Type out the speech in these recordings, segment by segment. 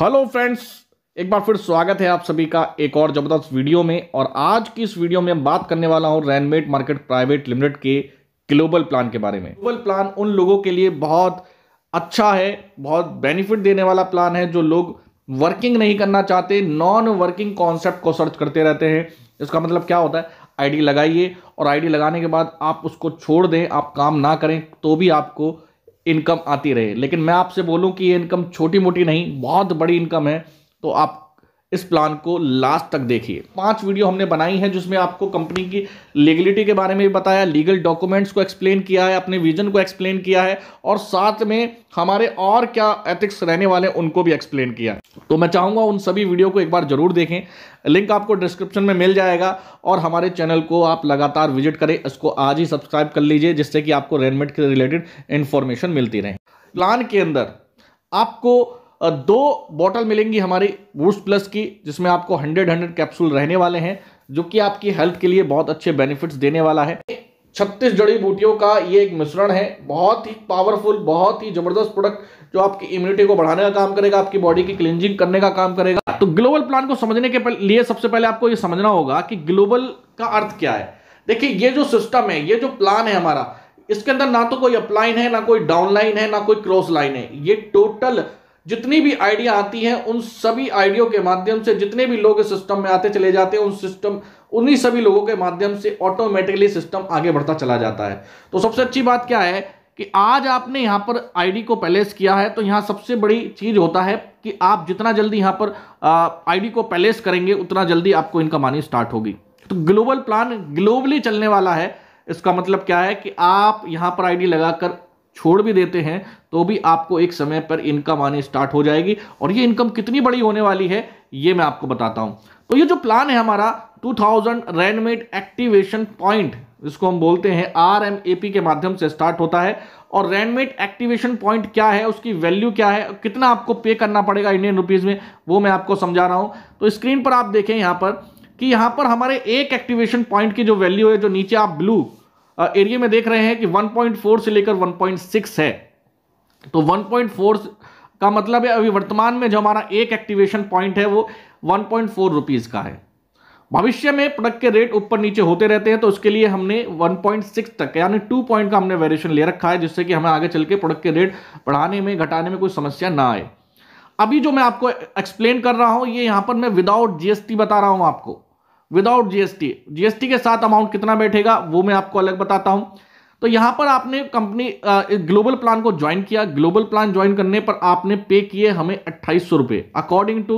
Hello friends एक बार फिर स्वागत है आप सभी का एक और ज़बरदस्त वीडियो में और आज की इस वीडियो में बात करने वाला हूँ रैनमेड मार्केट प्राइवेट लिमिटेड के ग्लोबल प्लान के बारे में ग्लोबल प्लान उन लोगों के लिए बहुत अच्छा है बहुत बेनिफिट देने वाला प्लान है जो लोग वर्किंग नहीं करना चाहते नॉन वर्किंग कॉन्सेप्ट को सर्च करते रहते हैं इसका मतलब क्या होता है आईडी लगाइए और आईडी लगाने के बाद आप उसको छोड़ दें आप काम ना करें तो भी आपको इनकम आती रहे लेकिन मैं आपसे बोलूं कि ये इनकम छोटी मोटी नहीं बहुत बड़ी इनकम है तो आप इस प्लान को लास्ट तक देखिए पांच वीडियो हमने बनाई है जिसमें आपको कंपनी की लीगलिटी के बारे में भी बताया लीगल डॉक्यूमेंट्स को एक्सप्लेन किया है अपने विजन को एक्सप्लेन किया है और साथ में हमारे और क्या एथिक्स रहने वाले उनको भी एक्सप्लेन किया है तो मैं चाहूँगा उन सभी वीडियो को एक बार जरूर देखें लिंक आपको डिस्क्रिप्शन में मिल जाएगा और हमारे चैनल को आप लगातार विजिट करें इसको आज ही सब्सक्राइब कर लीजिए जिससे कि आपको रेनमेट के रिलेटेड इन्फॉर्मेशन मिलती रहे प्लान के अंदर आपको दो बॉटल मिलेंगी हमारी वूस्ट प्लस की जिसमें आपको हंड्रेड हंड्रेड कैप्सूल रहने वाले हैं जो कि आपकी हेल्थ के लिए बहुत अच्छे बेनिफिट्स देने वाला है छत्तीस जड़ी बूटियों का ये एक मिश्रण है बहुत ही पावरफुल बहुत ही जबरदस्त प्रोडक्ट जो आपकी इम्यूनिटी को बढ़ाने का काम करेगा आपकी बॉडी की क्लिनजिंग करने का काम करेगा तो ग्लोबल प्लान को समझने के लिए सबसे पहले आपको ये समझना होगा कि ग्लोबल का अर्थ क्या है देखिए ये जो सिस्टम है ये जो प्लान है हमारा इसके अंदर ना तो कोई अपलाइन है ना कोई डाउनलाइन है ना कोई क्रॉस लाइन है ये टोटल जितनी भी आइडिया आती है उन सभी आइडियो के माध्यम से जितने भी लोग सिस्टम में आते चले जाते हैं उन सिस्टम उन्हीं सभी लोगों के माध्यम से ऑटोमेटिकली सिस्टम आगे बढ़ता चला जाता है तो सबसे अच्छी बात क्या है कि आज आपने यहाँ पर आईडी को पैलेस किया है तो यहाँ सबसे बड़ी चीज़ होता है कि आप जितना जल्दी यहाँ पर आईडी को पैलेस करेंगे उतना जल्दी आपको इनकम आनी स्टार्ट होगी तो ग्लोबल प्लान ग्लोबली चलने वाला है इसका मतलब क्या है कि आप यहाँ पर आईडी लगाकर छोड़ भी देते हैं तो भी आपको एक समय पर इनकम आनी स्टार्ट हो जाएगी और ये इनकम कितनी बड़ी होने वाली है ये मैं आपको बताता हूं तो ये जो प्लान है हमारा 2000 रेनमेड एक्टिवेशन पॉइंट जिसको हम बोलते हैं आर एम ए पी के माध्यम से स्टार्ट होता है और रैनमेड एक्टिवेशन पॉइंट क्या है उसकी वैल्यू क्या है कितना आपको पे करना पड़ेगा इंडियन रुपीज़ में वो मैं आपको समझा रहा हूँ तो स्क्रीन पर आप देखें यहां पर कि यहाँ पर हमारे एक एक्टिवेशन पॉइंट की जो वैल्यू है जो नीचे आप ब्लू एरिया में देख रहे हैं कि 1.4 से लेकर 1.6 है तो 1.4 का मतलब है अभी वर्तमान में जो हमारा एक एक्टिवेशन पॉइंट है वो 1.4 पॉइंट का है भविष्य में प्रोडक्ट के रेट ऊपर नीचे होते रहते हैं तो उसके लिए हमने 1.6 तक यानी 2 पॉइंट का हमने वेरिएशन ले रखा है जिससे कि हमें आगे चल के प्रोडक्ट के रेट बढ़ाने में घटाने में कोई समस्या ना आए अभी जो मैं आपको एक्सप्लेन कर रहा हूं ये यहां पर मैं विदाउट जीएसटी बता रहा हूं आपको विदाउट जीएसटी जीएसटी के साथ अमाउंट कितना बैठेगा वो मैं आपको अलग बताता हूं तो यहां पर आपने कंपनी ग्लोबल प्लान को ज्वाइन किया ग्लोबल प्लान ज्वाइन करने पर आपने पे किए हमें अट्ठाईस सौ रुपए according to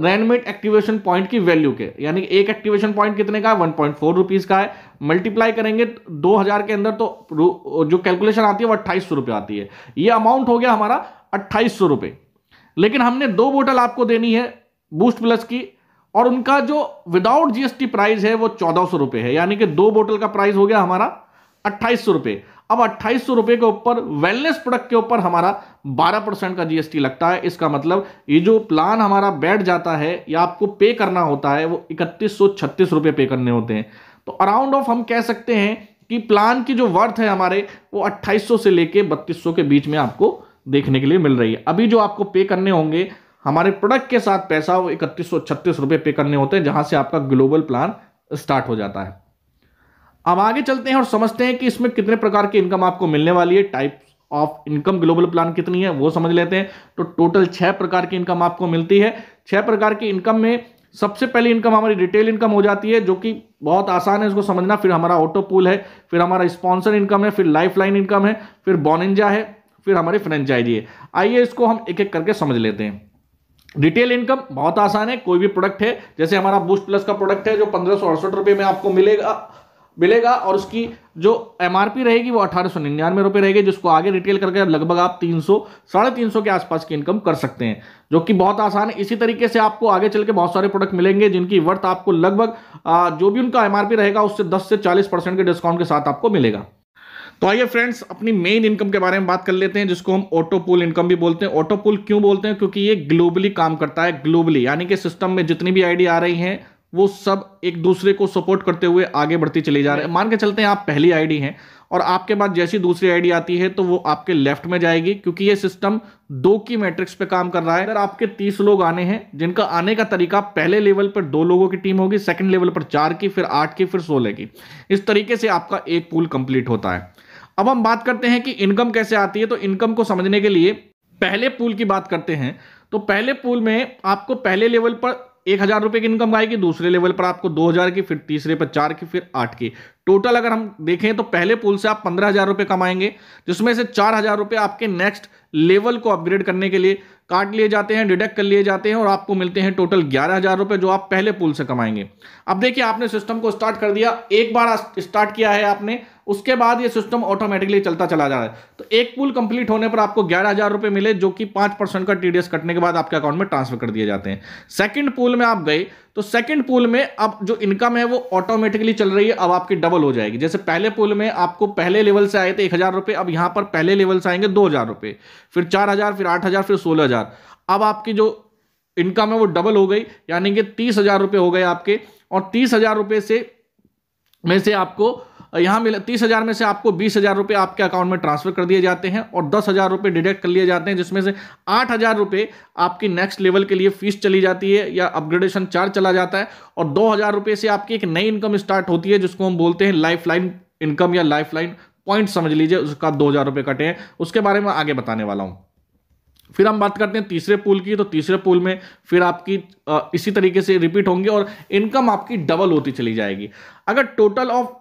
Rainmet activation point की वैल्यू के यानी एक एक्टिवेशन पॉइंट कितने का है वन पॉइंट फोर रुपीज का है मल्टीप्लाई करेंगे दो हजार के अंदर तो जो कैलकुलेशन आती है वो अट्ठाईस सौ रुपये आती है ये अमाउंट हो गया हमारा अट्ठाईस सौ रुपये लेकिन हमने दो बोटल आपको देनी है बूस्ट प्लस की और उनका जो विदाउट जीएसटी प्राइस है वो चौदह सौ रुपए है यानी कि दो बोतल का प्राइस हो गया हमारा अट्ठाईस सौ रुपए अब अट्ठाईस सौ रुपए के ऊपर वेलनेस प्रोडक्ट के ऊपर हमारा बारह परसेंट का जीएसटी लगता है इसका मतलब ये जो प्लान हमारा बैठ जाता है या आपको पे करना होता है वो इकतीस सौ छत्तीस रुपए पे करने होते हैं तो अराउंड ऑफ हम कह सकते हैं कि प्लान की जो वर्थ है हमारे वो अट्ठाईस से लेके बत्तीस के बीच में आपको देखने के लिए मिल रही है अभी जो आपको पे करने होंगे हमारे प्रोडक्ट के साथ पैसा वो इकतीस सौ छत्तीस रुपये पे करने होते हैं जहाँ से आपका ग्लोबल प्लान स्टार्ट हो जाता है अब आगे चलते हैं और समझते हैं कि इसमें कितने प्रकार की इनकम आपको मिलने वाली है type of income global plan कितनी है वो समझ लेते हैं तो टोटल छः प्रकार की इनकम आपको मिलती है छः प्रकार की इनकम में सबसे पहली इनकम हमारी रिटेल इनकम हो जाती है जो कि बहुत आसान है इसको समझना फिर हमारा ऑटो पूल है फिर हमारा स्पॉन्सर इनकम है फिर लाइफ लाइन इनकम है फिर बॉनिंजा है फिर हमारी फ्रेंचाइजी है आइए इसको हम एक एक करके समझ लेते हैं रिटेल इनकम बहुत आसान है कोई भी प्रोडक्ट है जैसे हमारा बूस्ट प्लस का प्रोडक्ट है जो पंद्रह सौ अड़सठ रुपये में आपको मिलेगा मिलेगा और उसकी जो एम रहेगी वो अठारह सौ निन्यानवे रुपये रहेगी जिसको आगे रिटेल करके लगभग आप तीन सौ साढ़े तीन सौ के आसपास की इनकम कर सकते हैं जो कि बहुत आसान है इसी तरीके से आपको आगे चल के बहुत सारे प्रोडक्ट मिलेंगे जिनकी वर्थ आपको लगभग जो भी उनका एम रहेगा उससे दस से चालीस परसेंट के डिस्काउंट के साथ आपको मिलेगा तो आइए फ्रेंड्स अपनी मेन इनकम के बारे में बात कर लेते हैं जिसको हम ऑटो पुल इनकम भी बोलते हैं ऑटो पुल क्यों बोलते हैं क्योंकि ये ग्लोबली काम करता है ग्लोबली यानी कि सिस्टम में जितनी भी आईडी आ रही हैं वो सब एक दूसरे को सपोर्ट करते हुए आगे बढ़ती चली जा रही है मान के चलते हैं आप पहली आईडी हैं और आपके पास जैसी दूसरी आईडी आती है तो वो आपके लेफ्ट में जाएगी क्योंकि ये सिस्टम दो की मैट्रिक्स पे काम कर रहा है अगर आपके तीस लोग आने हैं जिनका आने का तरीका पहले लेवल पर दो लोगों की टीम होगी सेकंड लेवल पर चार की फिर आठ की फिर सोलह की इस तरीके से आपका एक पूल कंप्लीट होता है अब हम बात करते हैं कि इनकम कैसे आती है तो इनकम को समझने के लिए पहले पूल की बात करते हैं तो पहले पूल में आपको पहले लेवल पर एक हज़ार रुपये की इनकम आएगी दूसरे लेवल पर आपको दो हज़ार की फिर तीसरे पर चार की फिर आठ की टोटल अगर हम देखें तो पहले पुल से आप पंद्रह हज़ार रुपए कमाएंगे जिसमें से चार हज़ार रुपए आपके नेक्स्ट लेवल को अपग्रेड करने के लिए काट लिए जाते हैं डिडक्ट कर लिए जाते हैं और आपको मिलते हैं टोटल ग्यारह हज़ार रुपए जो आप पहले पुल से कमाएंगे अब देखिए आपने सिस्टम को स्टार्ट कर दिया एक बार स्टार्ट किया है आपने उसके बाद ये सिस्टम ऑटोमेटिकली चलता चला जा रहा है तो एक पुल कंप्लीट होने पर आपको ग्यारह हज़ार रुपये मिले जो कि पांच परसेंट का टीडीएस कटने के बाद आपके अकाउंट में ट्रांसफर कर दिए जाते हैं सेकंड पुल में आप गए तो सेकंड पुल में अब जो इनकम है वो ऑटोमेटिकली चल रही है अब आपकी डबल हो जाएगी जैसे पहले पुल में आपको पहले लेवल से आए थे एक हज़ार रुपये अब यहां पर पहले लेवल से आएंगे दो हज़ार रुपये फिर चार हज़ार फिर आठ हज़ार फिर सोलह हज़ार अब आपकी जो इनकम है वो डबल हो गई यानी कि तीस हज़ार रुपये हो गए आपके और तीस हज़ार रुपये से में से आपको यहाँ मिले तीस हज़ार में से आपको बीस हज़ार रुपये आपके अकाउंट में ट्रांसफ़र कर दिए जाते हैं और दस हज़ार रुपये डिडक्ट कर लिए जाते हैं जिसमें से आठ हज़ार रुपये आपकी नेक्स्ट लेवल के लिए फीस चली जाती है या अपग्रेडेशन चार्ज चला जाता है और दो हज़ार रुपये से आपकी एक नई इनकम स्टार्ट होती है जिसको हम बोलते हैं लाइफ लाइन इनकम या लाइफ लाइन पॉइंट समझ लीजिए उसका दो हज़ार कटे हैं उसके बारे में आगे बताने वाला हूँ फिर हम बात करते हैं तीसरे पूल की तो तीसरे पूल में फिर आपकी इसी तरीके से रिपीट होंगी और इनकम आपकी डबल होती चली जाएगी अगर टोटल ऑफ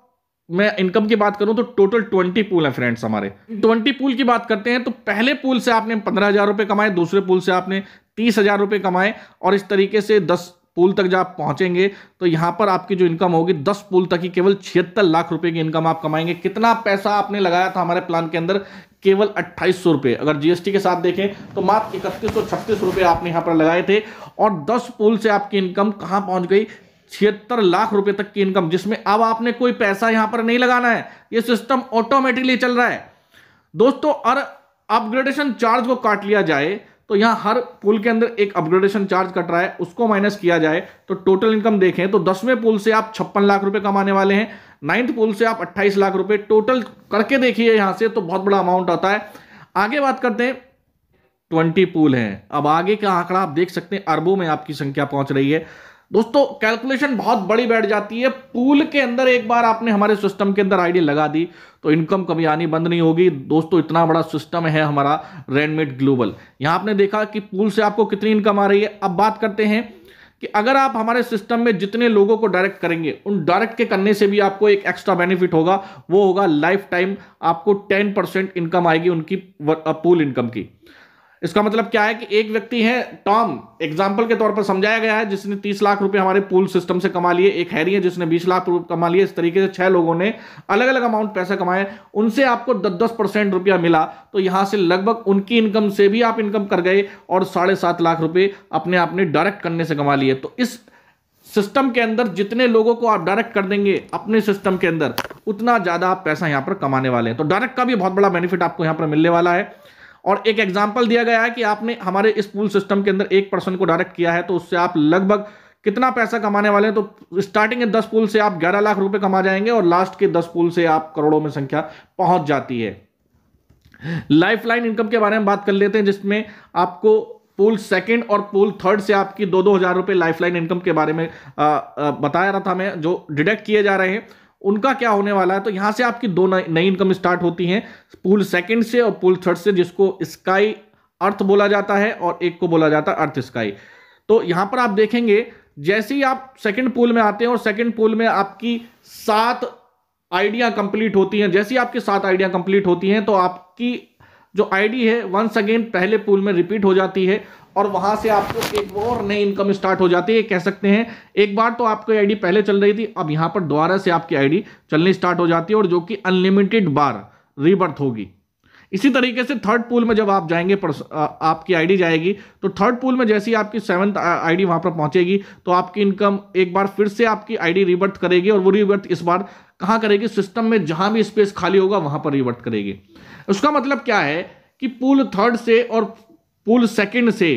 मैं इनकम की बात करूं तो टोटल ट्वेंटी पूल है फ्रेंड्स हमारे ट्वेंटी हम्म। पूल की बात करते हैं तो पहले पूल से आपने पंद्रह हजार रुपए कमाए दूसरे पूल से आपने तीस हजार रुपए कमाए और इस तरीके से दस पूल तक जब आप पहुंचेंगे तो यहां पर आपकी जो इनकम होगी दस पूल तक ही केवल छिहत्तर लाख रुपए की इनकम आप कमाएंगे कितना पैसा आपने लगाया था हमारे प्लान के अंदर केवल अट्ठाईस सौ रुपये अगर जीएसटी के साथ देखें तो मात्र इकतीस सौ छत्तीस रुपये आपने यहाँ पर लगाए थे और दस पूल से आपकी इनकम कहाँ पहुँच गई छिहत्तर लाख रुपए तक की इनकम जिसमें अब आपने कोई पैसा यहां पर नहीं लगाना है ये सिस्टम ऑटोमेटिकली चल रहा है दोस्तों और अपग्रेडेशन चार्ज को काट लिया जाए तो यहां हर पुल के अंदर एक अपग्रेडेशन चार्ज कट रहा है उसको माइनस किया जाए तो टोटल इनकम देखें तो दसवें पुल से आप छप्पन लाख रुपए कमाने वाले हैं नाइन्थ पुल से आप अट्ठाईस लाख रुपए टोटल करके देखिए यहां से तो बहुत बड़ा अमाउंट आता है आगे बात करते हैं ट्वेंटी पुल हैं अब आगे का आंकड़ा आप देख सकते हैं अरबों में आपकी संख्या पहुंच रही है दोस्तों कैलकुलेशन बहुत बड़ी बैठ जाती है पूल के अंदर एक बार आपने हमारे सिस्टम के अंदर आईडी लगा दी तो इनकम कभी आनी बंद नहीं होगी दोस्तों इतना बड़ा सिस्टम है हमारा रेनमेड ग्लोबल यहां आपने देखा कि पूल से आपको कितनी इनकम आ रही है अब बात करते हैं कि अगर आप हमारे सिस्टम में जितने लोगों को डायरेक्ट करेंगे उन डायरेक्ट के करने से भी आपको एक एक्स्ट्रा बेनिफिट होगा वो होगा लाइफ टाइम आपको टेन परसेंट इनकम आएगी उनकी पूल इनकम की इसका मतलब क्या है कि एक व्यक्ति है टॉम एग्जाम्पल के तौर पर समझाया गया है जिसने तीस लाख रुपए हमारे पूल सिस्टम से कमा लिए एक हैरी है जिसने बीस लाख रुपए कमा लिए इस तरीके से छह लोगों ने अलग अलग अमाउंट पैसा कमाए उनसे आपको दस दस परसेंट रुपया मिला तो यहां से लगभग उनकी इनकम से भी आप इनकम कर गए और साढ़े सात लाख रुपए अपने आपने डायरेक्ट करने से कमा लिए तो इस सिस्टम के अंदर जितने लोगों को आप डायरेक्ट कर देंगे अपने सिस्टम के अंदर उतना ज़्यादा आप पैसा यहां पर कमाने वाले हैं तो डायरेक्ट का भी बहुत बड़ा बेनिफिट आपको यहां पर मिलने वाला है और एक एग्जाम्पल दिया गया है कि आपने हमारे इस पूल सिस्टम के अंदर एक पर्सन को डायरेक्ट किया है तो उससे आप लगभग कितना पैसा कमाने वाले हैं तो स्टार्टिंग के दस पूल से आप ग्यारह लाख रुपए कमा जाएंगे और लास्ट के दस पूल से आप करोड़ों में संख्या पहुंच जाती है लाइफ लाइन इनकम के बारे में बात कर लेते हैं जिसमें आपको पूल सेकंड और पूल थर्ड से आपकी दो दो हजार रुपए लाइफ लाइन इनकम के बारे में आ, आ, बताया रहा था मैं जो डिडक्ट किए जा रहे हैं उनका क्या होने वाला है तो यहां से आपकी दो नई इनकम स्टार्ट होती हैं पूल सेकंड से और पूल थर्ड से जिसको स्काई अर्थ बोला जाता है और एक को बोला जाता है अर्थ स्काई तो यहां पर आप देखेंगे जैसे ही आप सेकंड पूल में आते हैं और सेकंड पूल में आपकी सात आइडिया कंप्लीट होती हैं जैसे ही आपकी सात आइडिया कंप्लीट होती हैं तो आपकी जो आईडी है वंस अगेन पहले पूल में रिपीट हो जाती है और वहां से आपको एक और नई इनकम स्टार्ट हो जाती है कह सकते हैं एक बार तो आपकी आईडी पहले चल रही थी अब यहां पर दोबारा से आपकी आईडी चलनी स्टार्ट हो जाती है और जो कि अनलिमिटेड बार रिबर्थ होगी इसी तरीके से थर्ड पूल में जब आप जाएंगे आपकी आईडी जाएगी तो थर्ड पूल में जैसी आपकी सेवंथ आईडी वहां पर पहुंचेगी तो आपकी इनकम एक बार फिर से आपकी आईडी रिबर्थ करेगी और वो रिबर्थ इस बार कहां करेगी सिस्टम में जहां भी स्पेस खाली होगा वहां पर रिबर्थ करेगी उसका मतलब क्या है कि पूल थर्ड से और पुल सेकंड से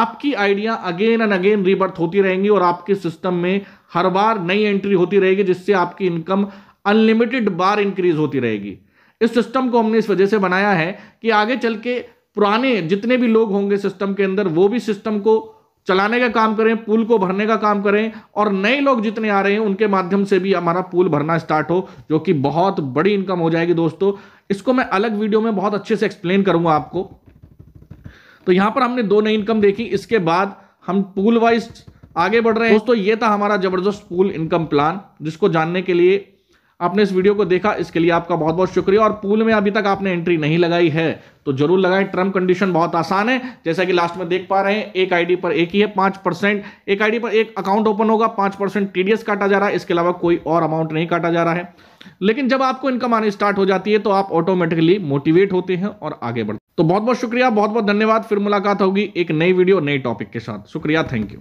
आपकी idea again and again rebirth होती रहेंगी और आपके सिस्टम में हर बार नई एंट्री होती रहेगी जिससे आपकी इनकम अनलिमिटेड बार इंक्रीज होती रहेगी इस सिस्टम को हमने इस वजह से बनाया है कि आगे चल के पुराने जितने भी लोग होंगे सिस्टम के अंदर वो भी सिस्टम को चलाने का काम करें पुल को भरने का काम करें और नए लोग जितने आ रहे हैं उनके माध्यम से भी हमारा पुल भरना स्टार्ट हो जो कि बहुत बड़ी इनकम हो जाएगी दोस्तों इसको मैं अलग वीडियो में बहुत अच्छे से एक्सप्लेन करूंगा आपको तो यहां पर हमने दो नई इनकम देखी इसके बाद हम पूल वाइज आगे बढ़ रहे हैं दोस्तों ये था हमारा जबरदस्त पूल इनकम प्लान जिसको जानने के लिए आपने इस वीडियो को देखा इसके लिए आपका बहुत बहुत शुक्रिया और पूल में अभी तक आपने एंट्री नहीं लगाई है तो जरूर लगाएं टर्म कंडीशन बहुत आसान है जैसा कि लास्ट में देख पा रहे हैं एक आईडी पर एक ही है पांच परसेंट एक आईडी पर एक अकाउंट ओपन होगा पांच परसेंट टीडीएस काटा जा रहा है इसके अलावा कोई और अमाउंट नहीं काटा जा रहा है लेकिन जब आपको इनकम आनी स्टार्ट हो जाती है तो आप ऑटोमेटिकली मोटिवेट होते हैं और आगे बढ़ते तो बहुत बहुत शुक्रिया बहुत बहुत धन्यवाद फिर मुलाकात होगी एक नई वीडियो नई टॉपिक के साथ शुक्रिया थैंक यू